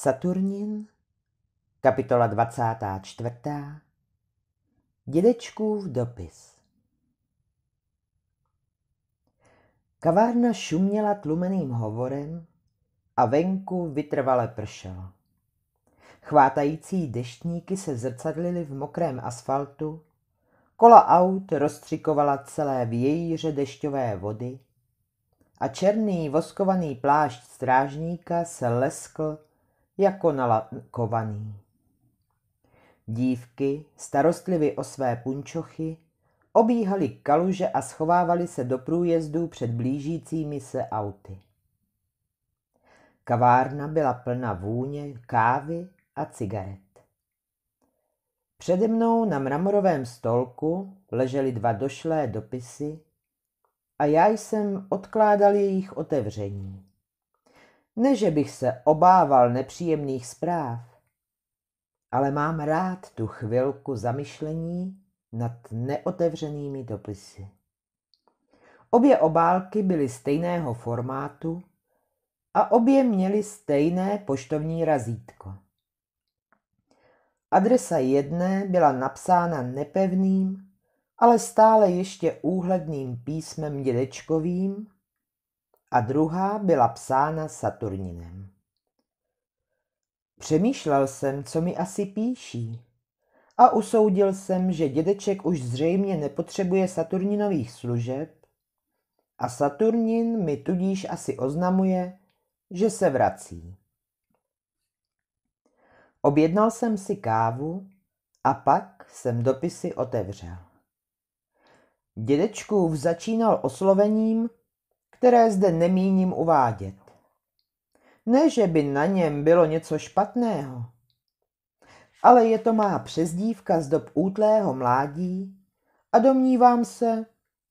Saturnin, kapitola 24. Dědečkův dopis Kavárna šuměla tlumeným hovorem a venku vytrvale pršelo. Chvátající deštníky se zrcadlily v mokrém asfaltu, kola aut rozstřikovala celé vějíře dešťové vody a černý voskovaný plášť strážníka se leskl jako nalakovaný. Dívky, starostlivy o své punčochy, obíhali kaluže a schovávali se do průjezdů před blížícími se auty. Kavárna byla plna vůně, kávy a cigaret. Přede mnou na mramorovém stolku ležely dva došlé dopisy a já jsem odkládal jejich otevření. Ne, že bych se obával nepříjemných zpráv, ale mám rád tu chvilku zamyšlení nad neotevřenými dopisy. Obě obálky byly stejného formátu a obě měly stejné poštovní razítko. Adresa jedné byla napsána nepevným, ale stále ještě úhledným písmem dědečkovým a druhá byla psána Saturninem. Přemýšlel jsem, co mi asi píší. A usoudil jsem, že dědeček už zřejmě nepotřebuje Saturninových služeb a Saturnin mi tudíž asi oznamuje, že se vrací. Objednal jsem si kávu a pak jsem dopisy otevřel. Dědečkův začínal oslovením, které zde nemíním uvádět. Ne, že by na něm bylo něco špatného, ale je to má přezdívka z dob útlého mládí a domnívám se,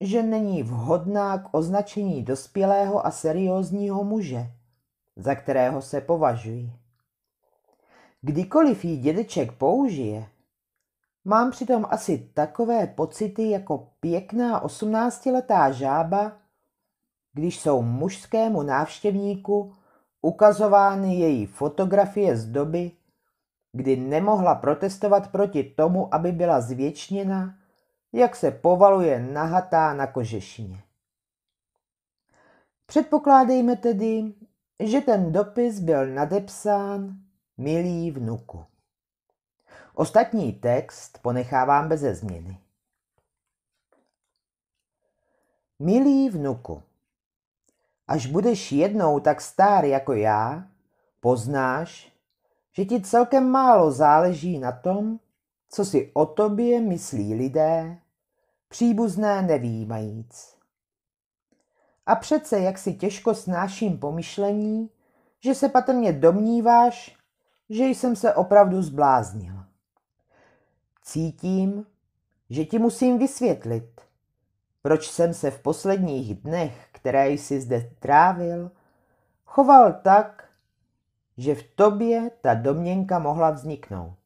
že není vhodná k označení dospělého a seriózního muže, za kterého se považuji. Kdykoliv ji dědeček použije, mám přitom asi takové pocity jako pěkná osmnáctiletá žába, když jsou mužskému návštěvníku ukazovány její fotografie z doby, kdy nemohla protestovat proti tomu, aby byla zvětšněna, jak se povaluje nahatá na kožešině. Předpokládejme tedy, že ten dopis byl nadepsán milý vnuku. Ostatní text ponechávám beze změny. Milý vnuku, Až budeš jednou tak star jako já, poznáš, že ti celkem málo záleží na tom, co si o tobě myslí lidé, příbuzné nevýmajíc. A přece jak si těžko snáším pomyšlení, že se patrně domníváš, že jsem se opravdu zbláznil. Cítím, že ti musím vysvětlit, proč jsem se v posledních dnech, které jsi zde trávil, choval tak, že v tobě ta domněnka mohla vzniknout.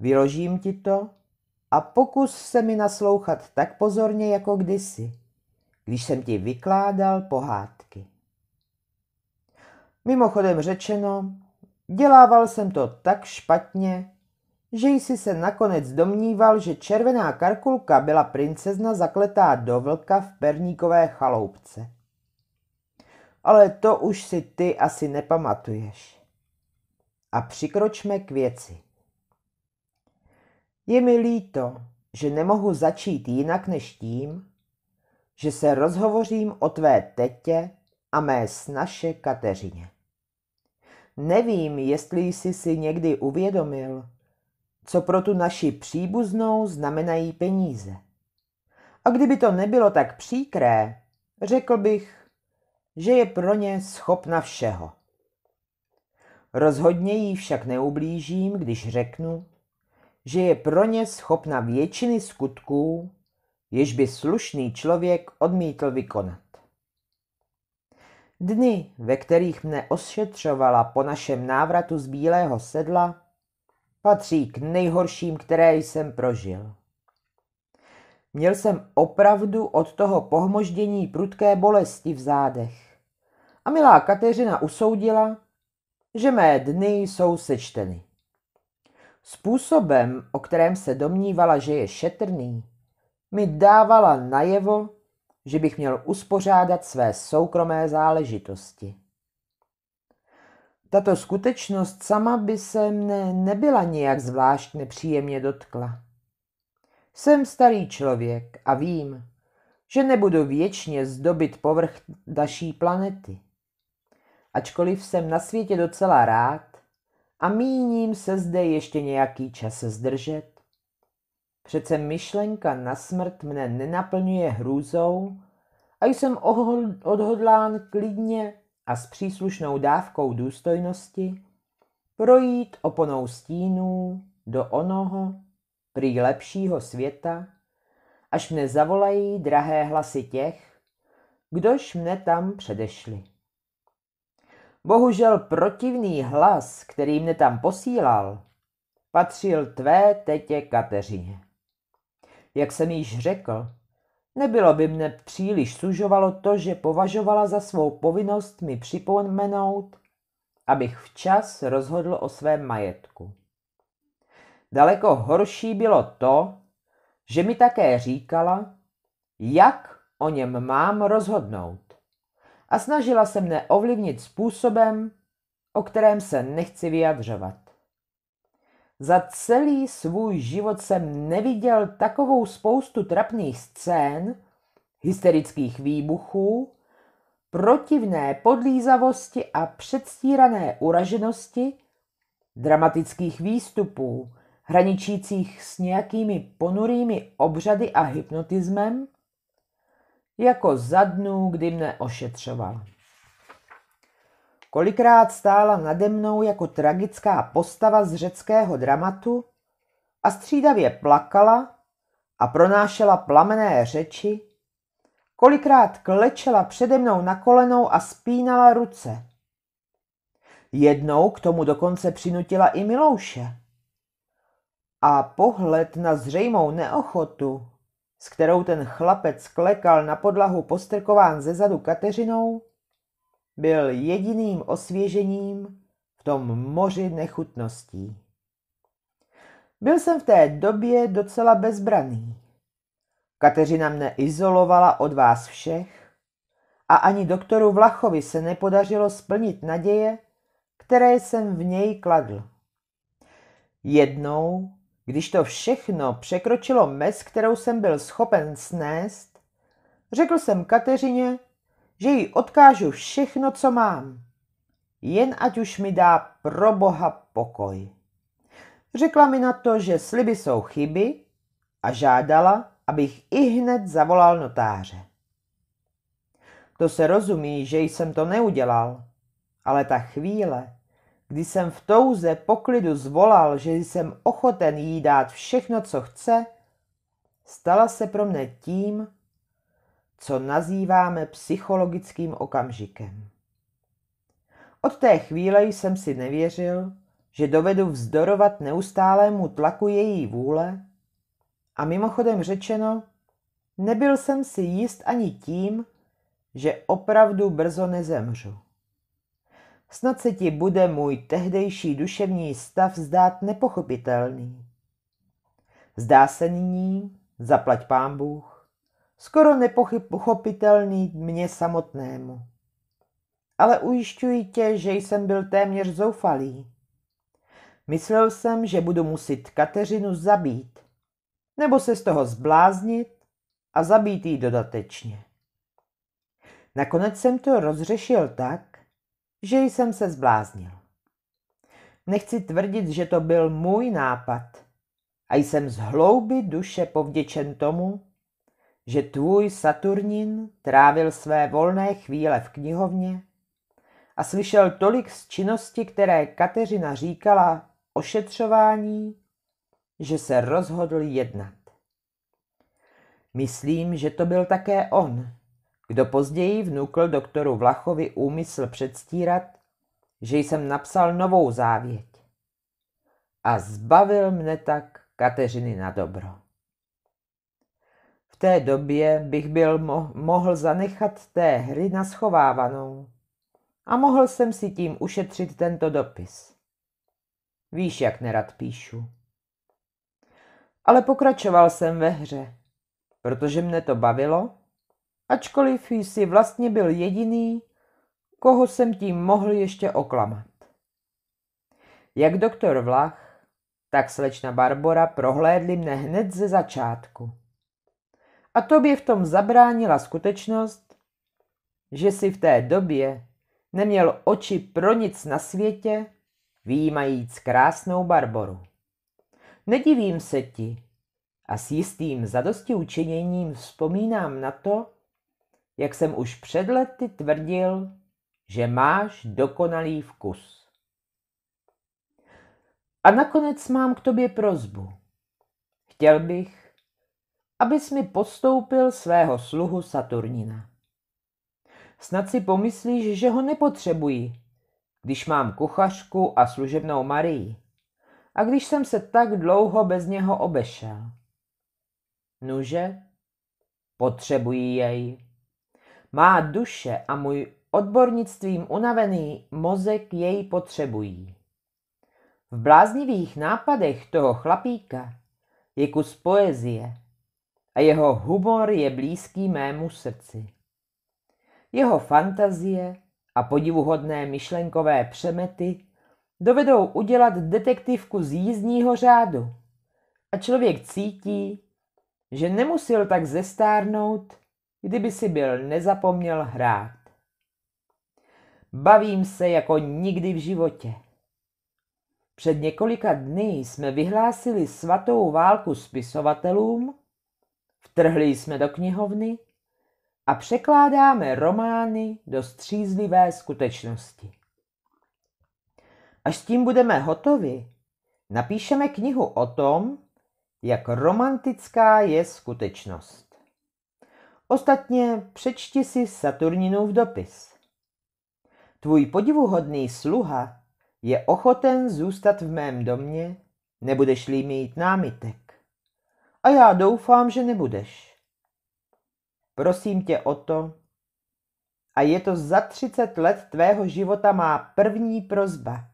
Vyložím ti to a pokus se mi naslouchat tak pozorně jako kdysi, když jsem ti vykládal pohádky. Mimochodem řečeno, dělával jsem to tak špatně, že jsi se nakonec domníval, že červená karkulka byla princezna zakletá do vlka v perníkové chaloupce. Ale to už si ty asi nepamatuješ. A přikročme k věci. Je mi líto, že nemohu začít jinak než tím, že se rozhovořím o tvé tetě a mé snaše Kateřině. Nevím, jestli jsi si někdy uvědomil, co pro tu naši příbuznou znamenají peníze. A kdyby to nebylo tak příkré, řekl bych, že je pro ně schopna všeho. Rozhodně jí však neublížím, když řeknu, že je pro ně schopna většiny skutků, jež by slušný člověk odmítl vykonat. Dny, ve kterých mne ošetřovala po našem návratu z Bílého sedla, patří k nejhorším, které jsem prožil. Měl jsem opravdu od toho pohmoždění prudké bolesti v zádech. A milá Kateřina usoudila, že mé dny jsou sečteny. Způsobem, o kterém se domnívala, že je šetrný, mi dávala najevo, že bych měl uspořádat své soukromé záležitosti. Tato skutečnost sama by se mne nebyla nijak zvlášť nepříjemně dotkla. Jsem starý člověk a vím, že nebudu věčně zdobit povrch naší planety. Ačkoliv jsem na světě docela rád a míním se zde ještě nějaký čas zdržet, přece myšlenka na smrt mne nenaplňuje hrůzou a jsem odhodlán klidně a s příslušnou dávkou důstojnosti projít oponou stínů do onoho prý lepšího světa, až mne zavolají drahé hlasy těch, kdož mne tam předešli. Bohužel protivný hlas, který mne tam posílal, patřil tvé tetě Kateřině. Jak jsem již řekl, Nebylo by mne příliš sužovalo to, že považovala za svou povinnost mi připomenout, abych včas rozhodl o svém majetku. Daleko horší bylo to, že mi také říkala, jak o něm mám rozhodnout. A snažila se mne ovlivnit způsobem, o kterém se nechci vyjadřovat. Za celý svůj život jsem neviděl takovou spoustu trapných scén, hysterických výbuchů, protivné podlízavosti a předstírané uraženosti, dramatických výstupů, hraničících s nějakými ponurými obřady a hypnotismem, jako za dnů, kdy mne ošetřovala. Kolikrát stála nade mnou jako tragická postava z řeckého dramatu a střídavě plakala a pronášela plamené řeči, kolikrát klečela přede mnou na kolenou a spínala ruce. Jednou k tomu dokonce přinutila i Milouše. A pohled na zřejmou neochotu, s kterou ten chlapec klekal na podlahu postrkován ze zadu Kateřinou, byl jediným osvěžením v tom moři nechutností. Byl jsem v té době docela bezbraný. Kateřina mne izolovala od vás všech a ani doktoru Vlachovi se nepodařilo splnit naděje, které jsem v něj kladl. Jednou, když to všechno překročilo mez, kterou jsem byl schopen snést, řekl jsem Kateřině, že jí odkážu všechno, co mám. Jen ať už mi dá pro boha pokoj. Řekla mi na to, že sliby jsou chyby a žádala, abych i hned zavolal notáře. To se rozumí, že jsem to neudělal, ale ta chvíle, kdy jsem v touze poklidu zvolal, že jsem ochoten jí dát všechno, co chce, stala se pro mne tím, co nazýváme psychologickým okamžikem. Od té chvíle jsem si nevěřil, že dovedu vzdorovat neustálému tlaku její vůle a mimochodem řečeno, nebyl jsem si jist ani tím, že opravdu brzo nezemřu. Snad se ti bude můj tehdejší duševní stav zdát nepochopitelný. Zdá se nyní, zaplať pán Bůh, skoro nepochopitelný mně samotnému. Ale ujišťuji tě, že jsem byl téměř zoufalý. Myslel jsem, že budu muset Kateřinu zabít, nebo se z toho zbláznit a zabít ji dodatečně. Nakonec jsem to rozřešil tak, že jsem se zbláznil. Nechci tvrdit, že to byl můj nápad a jsem z hlouby duše povděčen tomu, že tvůj Saturnin trávil své volné chvíle v knihovně a slyšel tolik z činnosti, které Kateřina říkala ošetřování, že se rozhodl jednat. Myslím, že to byl také on, kdo později vnukl doktoru Vlachovi úmysl předstírat, že jsem napsal novou závěť. A zbavil mne tak Kateřiny na dobro té době bych byl mo- mohl zanechat té hry na schovávanou a mohl jsem si tím ušetřit tento dopis. Víš, jak nerad píšu. Ale pokračoval jsem ve hře, protože mne to bavilo, ačkoliv jsi vlastně byl jediný, koho jsem tím mohl ještě oklamat. Jak doktor Vlach, tak slečna Barbora prohlédli mne hned ze začátku. A tobě v tom zabránila skutečnost, že si v té době neměl oči pro nic na světě, výjímajíc krásnou Barboru. Nedivím se ti a s jistým zadosti učiněním vzpomínám na to, jak jsem už před lety tvrdil, že máš dokonalý vkus. A nakonec mám k tobě prozbu. Chtěl bych, abys mi postoupil svého sluhu Saturnina. Snad si pomyslíš, že ho nepotřebuji, když mám kuchařku a služebnou Marii a když jsem se tak dlouho bez něho obešel. Nuže, potřebuji jej. Má duše a můj odbornictvím unavený mozek jej potřebují. V bláznivých nápadech toho chlapíka je kus poezie, a jeho humor je blízký mému srdci. Jeho fantazie a podivuhodné myšlenkové přemety dovedou udělat detektivku z jízdního řádu a člověk cítí, že nemusil tak zestárnout, kdyby si byl nezapomněl hrát. Bavím se jako nikdy v životě. Před několika dny jsme vyhlásili svatou válku spisovatelům, Vtrhli jsme do knihovny a překládáme romány do střízlivé skutečnosti. Až s tím budeme hotovi, napíšeme knihu o tom, jak romantická je skutečnost. Ostatně přečti si Saturninův dopis. Tvůj podivuhodný sluha je ochoten zůstat v mém domě, nebudeš-li mít námitek. A já doufám, že nebudeš. Prosím tě o to. A je to za třicet let tvého života má první prozba.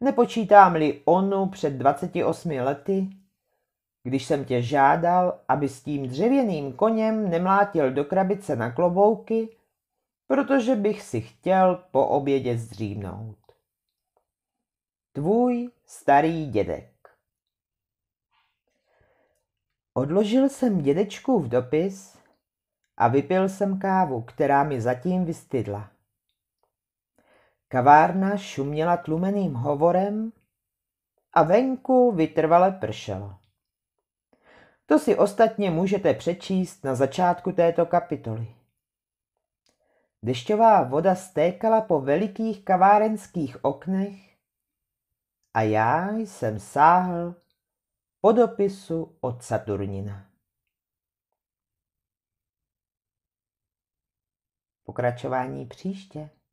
Nepočítám-li onu před 28 lety, když jsem tě žádal, aby s tím dřevěným koněm nemlátil do krabice na klobouky, protože bych si chtěl po obědě zdřímnout. Tvůj starý dědek Odložil jsem v dopis a vypil jsem kávu, která mi zatím vystydla. Kavárna šuměla tlumeným hovorem a venku vytrvale pršelo. To si ostatně můžete přečíst na začátku této kapitoly. Dešťová voda stékala po velikých kavárenských oknech a já jsem sáhl Podopisu od Saturnina. Pokračování příště.